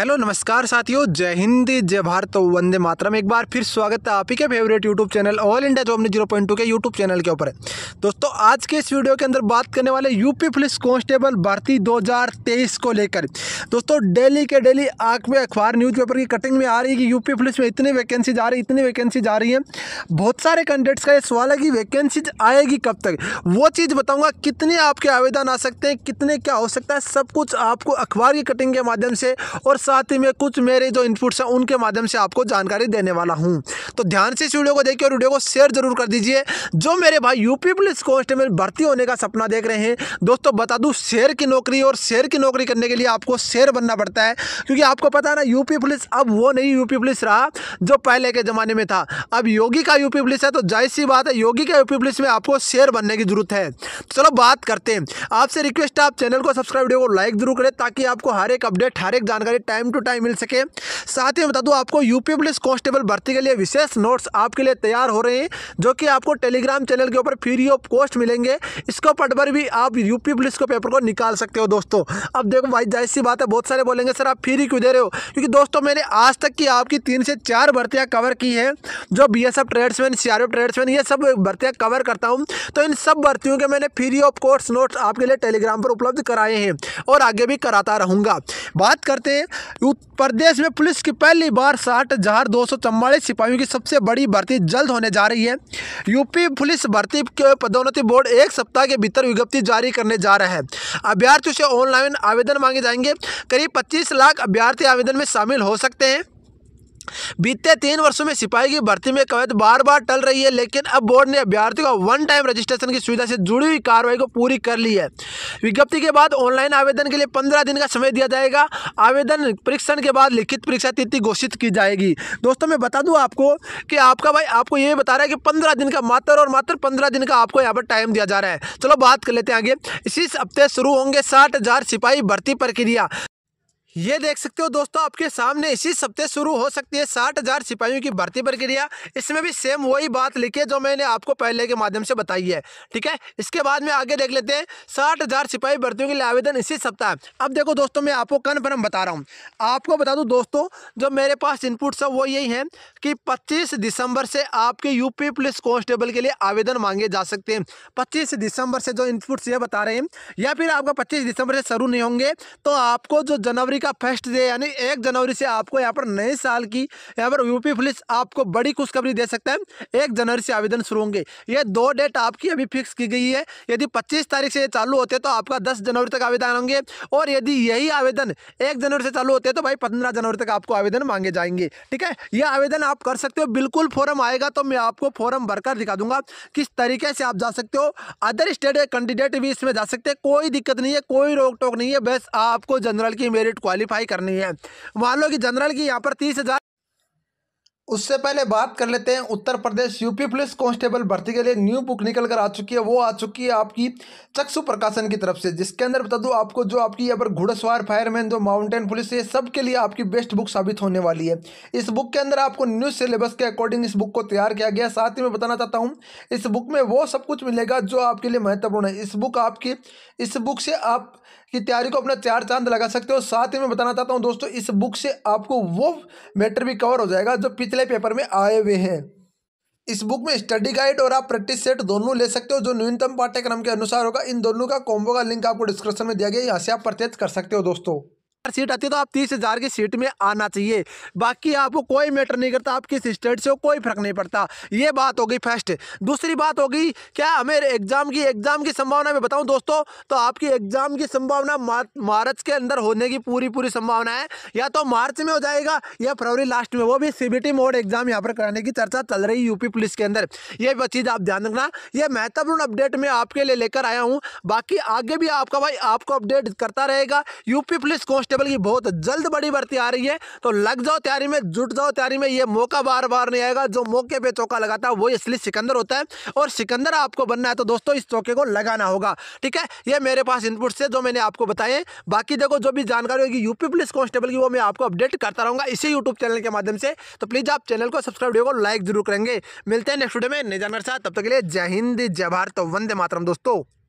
hello नमस्कार साथियों जय हिंद जय भारत तो वंदे मातरम एक बार फिर स्वागत है आप ही के favourite YouTube channel All India Job zero point two के यूट्यूब चैनल के ऊपर है दोस्तों आज के इस वीडियो के अंदर बात करने वाले यूपी पुलिस कांस्टेबल भर्ती 2023 को लेकर दोस्तों डेली के डेली आग में अखबार न्यूज़पेपर की कटिंग में आ रही है कि यूपी पुलिस में इतनी वैकेंसी जा रही इतनी वैकेंसी जा रही है बहुत सारे कैंडिडेट्स का ये सवाल है कि वैकेंसीज आएगी कब तक वो चीज़ बताऊँगा कितने आपके आवेदन आ सकते हैं कितने क्या हो सकता है सब कुछ आपको अखबार की कटिंग के माध्यम से और साथ ही मैं कुछ मेरे जो इनपुट्स हैं उनके माध्यम से आपको जानकारी देने वाला हूँ तो ध्यान से इस वीडियो को देखिए और वीडियो को शेयर जरूर कर दीजिए जो मेरे भाई यूपी पुलिस कॉन्स्टेबल भर्ती होने का सपना देख रहे हैं दोस्तों बता दूँ शेर की नौकरी और शेर की नौकरी करने के लिए आपको शेर बनना पड़ता है क्योंकि आपको पता ना यूपी पुलिस अब वो नहीं यूपी पुलिस रहा जो पहले के ज़माने में था अब योगी का यूपी पुलिस है तो जाहिर सी बात है योगी का यूपी पुलिस में आपको शेर बनने की ज़रूरत है तो चलो बात करते हैं आपसे रिक्वेस्ट है आप चैनल को सब्सक्राइब वीडियो को लाइक जरूर करें ताकि आपको हर एक अपडेट हर एक जानकारी टाइम टू टाइम मिल सके साथ ही बता दूँ आपको यूपी पुलिस कांस्टेबल भर्ती के लिए विशेष नोट्स आपके लिए तैयार हो रहे हैं जो कि आपको टेलीग्राम चैनल के ऊपर फ्री ऑफ कॉस्ट मिलेंगे इसको पर भी आप यूपी पुलिस को पेपर को निकाल सकते हो दोस्तों अब देखो भाई जाहिर सी बात है बहुत सारे बोलेंगे सर आप फ्री क्यों दे रहे हो क्योंकि दोस्तों मैंने आज तक की आपकी तीन से चार भर्तियाँ कवर की हैं जो B S F tradesman C R F tradesman ये सब भर्तियाँ कवर करता हूँ तो इन सब भर्तियों के मैंने फ्री ऑफ कॉस्ट नोट्स आपके लिए टेलीग्राम पर उपलब्ध कराए हैं और आगे भी कराता रहूँगा बात करते हैं उत्तर प्रदेश में पुलिस की पहली बार साठ हजार दो सौ चौवालीस सिपाहियों की सबसे बड़ी भर्ती जल्द होने जा रही है यूपी पुलिस भर्ती के पदोन्नति बोर्ड एक सप्ताह के भीतर विज्ञप्ति जारी करने जा रहा है अभ्यर्थियों से ऑनलाइन आवेदन मांगे जाएंगे करीब पच्चीस लाख अभ्यर्थी आवेदन में शामिल हो सकते हैं बीते तीन वर्षों में सिपाही की भर्ती में कवायद बार बार टल रही है लेकिन अब बोर्ड ने अभ्यर्थियों का वन टाइम रजिस्ट्रेशन की सुविधा से जुड़ी हुई कार्रवाई को पूरी कर ली है विज्ञप्ति के बाद ऑनलाइन आवेदन के लिए पंद्रह दिन का समय दिया जाएगा आवेदन परीक्षण के बाद लिखित परीक्षा तिथि घोषित की जाएगी दोस्तों मैं बता दूँ आपको कि आपका भाई आपको ये बता रहा है कि पंद्रह दिन का मात्र और मात्र पंद्रह दिन का आपको यहाँ पर टाइम दिया जा रहा है चलो बात कर लेते हैं आगे इसी हफ्ते शुरू होंगे साठ सिपाही भर्ती प्रक्रिया ये देख सकते हो दोस्तों आपके सामने इसी सप्ते शुरू हो सकती है साठ हजार सिपाहियों की भर्ती प्रक्रिया इसमें भी सेम वही बात लिखी है जो मैंने आपको पहले के माध्यम से बताई है ठीक है इसके बाद में आगे देख लेते हैं साठ हजार सिपाही भर्तियों के लिए आवेदन इसी सप्ताह अब देखो दोस्तों मैं आपको कन्फर्म बता रहा हूँ आपको बता दूँ दोस्तों जो मेरे पास इनपुट सब वो यही है कि पच्चीस दिसंबर से आपके यूपी पुलिस कॉन्स्टेबल के लिए आवेदन मांगे जा सकते हैं पच्चीस दिसंबर से जो इनपुट्स ये बता रहे हैं या फिर आपका पच्चीस दिसंबर से शुरू नहीं होंगे तो आपको जो जनवरी का फर्स्ट डे यानी एक जनवरी से आपको यहाँ पर नए साल की यहाँ पर यूपी पुलिस आपको बड़ी खुशखबरी दे सकता है एक जनवरी से आवेदन शुरू होंगे ये दो डेट आपकी अभी फिक्स की गई है यदि पच्चीस तारीख से ये चालू होते तो आपका दस जनवरी तक आवेदन होंगे और यदि यही आवेदन एक जनवरी से चालू होते तो भाई पंद्रह जनवरी तक आपको आवेदन मांगे जाएंगे ठीक है ये आवेदन आप कर सकते हो बिल्कुल फॉरम आएगा तो मैं आपको फॉरम भरकर दिखा दूंगा किस तरीके से आप जा सकते हो अदर स्टेट कैंडिडेट भी इसमें जा सकते हैं कोई दिक्कत नहीं है कोई रोक टोक नहीं है बस आपको जनरल की मेरिट को क्वालिफाई करनी है मान लो कि जनरल की यहाँ पर तीस हज़ार उससे पहले बात कर लेते हैं Uttar Pradesh UP police constable भर्ती के लिए न्यू बुक निकल कर आ चुकी है वो आ चुकी है आपकी चक्षु प्रकाशन की तरफ से जिसके अंदर बता दूं आपको जो आपकी यहाँ पर घुड़सवार फायरमैन जो माउंटेन पुलिस ये सब के लिए आपकी बेस्ट बुक साबित होने वाली है इस बुक के अंदर आपको न्यू सिलेबस के अकॉर्डिंग इस बुक को तैयार किया गया साथ ही मैं बताना चाहता हूँ इस बुक में वो सब कुछ मिलेगा जो आपके लिए महत्वपूर्ण है इस बुक आपकी इस बुक से आप की तैयारी को अपना चार चांद लगा सकते हो साथ ही मैं बताना चाहता हूँ दोस्तों इस बुक से आपको वो मैटर भी कवर हो जाएगा जो पिछले पेपर में आए हुए हैं इस बुक में स्टडी गाइड और आप प्रैक्टिस सेट दोनों ले सकते हो जो न्यूनतम पाठ्यक्रम के अनुसार होगा इन दोनों का कॉम्बो का लिंक आपको डिस्क्रिप्शन में दिया गया यहाँ से आप परचेज कर सकते हो दोस्तों सीट आती है तो आप तीस हज़ार की सीट में आना चाहिए बाकी आपको कोई मैटर नहीं करता आप किस स्टेट से हो कोई फ़र्क नहीं पड़ता ये बात होगी फर्स्ट दूसरी बात होगी क्या हमें एग्ज़ाम की एग्ज़ाम की संभावना में बताऊँ दोस्तों तो आपकी एग्ज़ाम की संभावना मार्च के अंदर होने की पूरी पूरी संभावना है या तो मार्च में हो जाएगा या फरवरी लास्ट में वो भी सीबीटी मोड एग्ज़ाम यहाँ पर कराने की चर्चा चल रही यूपी पुलिस के अंदर ये चीज़ आप ध्यान रखना ये महत्वपूर्ण अपडेट मैं आपके लिए लेकर आया हूँ बाकी आगे भी आपका भाई आपको अपडेट करता रहेगा यूपी पुलिस कॉन्स्ट कांस्टेबल की बहुत जल्द बड़ी भर्ती आ रही है तो लग जाओ तैयारी में जुट जाओ तैयारी में ये मौका बार बार नहीं आएगा जो मौके पे चौका लगाता है वो इसलिए सिकंदर होता है और सिकंदर आपको बनना है तो दोस्तों इस चौके को लगाना होगा ठीक है ये मेरे पास इनपुट से जो मैंने आपको बताए बाकी देखो जो भी जानकारी होगी यूपी पुलिस कांस्टेबल की वो मैं आपको अपडेट करता रहूँगा इसी यूट्यूब चैनल के माध्यम से तो प्लीज़ आप चैनल को सब्सक्राइब वीडियो को लाइक जरूर करेंगे मिलते हैं नेक्स्ट वीडियो में नहीं जानकारी साथ तब तक के लिए जय हिंद जय भारत तो वंदे मातरम दोस्तों